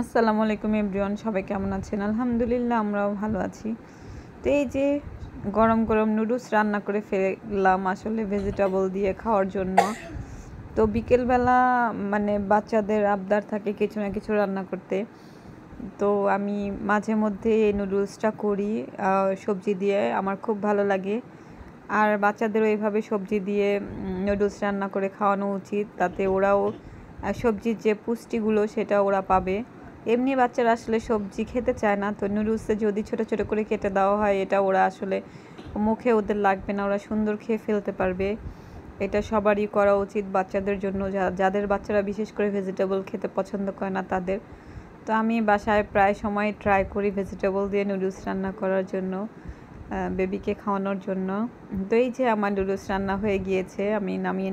আসসালামু আলাইকুম এভরিওয়ান সবাই কেমন আছেন আলহামদুলিল্লাহ আমরাও ভালো আছি তো এই যে গরম গরম নুডলস রান্না করে ফেললাম আসলে ভেজিটেবল দিয়ে খাওয়ার জন্য তো বিকেলবেলা মানে বাচ্চাদের আবদার থাকে কিছু না কিছু রান্না করতে তো আমি মাঝে মধ্যে এই নুডলসটা করি সবজি দিয়ে আমার খুব ভালো লাগে আর বাচ্চাদেরও এইভাবে সবজি দিয়ে নুডলস রান্না করে খাওয়ানো উচিত তাতে ওরাও সবজির যে পুষ্টিগুলো সেটা ওরা পাবে এমনি বাচ্চারা আসলে সবজি খেতে চায় না তো নুডলসে যদি ছোট ছোট করে কেটে দেওয়া হয় এটা ওরা আসলে মুখে ওদের লাগবে না ওরা সুন্দর খেয়ে ফেলতে পারবে এটা সবারই করা উচিত বাচ্চাদের জন্য যাদের বাচ্চারা বিশেষ করে ভেজিটেবল খেতে পছন্দ করে না তাদের তো আমি বাসায় প্রায় সময় ট্রাই করি ভেজিটেবল দিয়ে নুডলস রান্না করার জন্য বেবিকে খাওয়ানোর জন্য তো এই যে আমার নুডলস রান্না হয়ে গিয়েছে আমি নামিয়ে